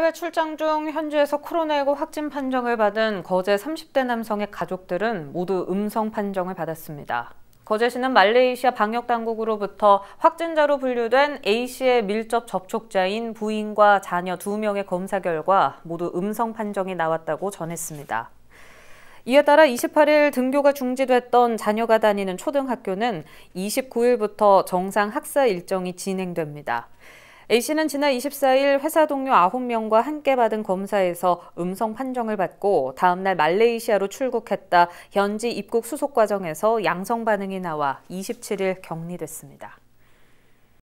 해외 출장 중 현지에서 코로나19 확진 판정을 받은 거제 30대 남성의 가족들은 모두 음성 판정을 받았습니다. 거제시는 말레이시아 방역당국으로부터 확진자로 분류된 A씨의 밀접 접촉자인 부인과 자녀 2명의 검사 결과 모두 음성 판정이 나왔다고 전했습니다. 이에 따라 28일 등교가 중지됐던 자녀가 다니는 초등학교는 29일부터 정상 학사 일정이 진행됩니다. A씨는 지난 24일 회사 동료 9명과 함께 받은 검사에서 음성 판정을 받고 다음날 말레이시아로 출국했다 현지 입국 수속 과정에서 양성 반응이 나와 27일 격리됐습니다.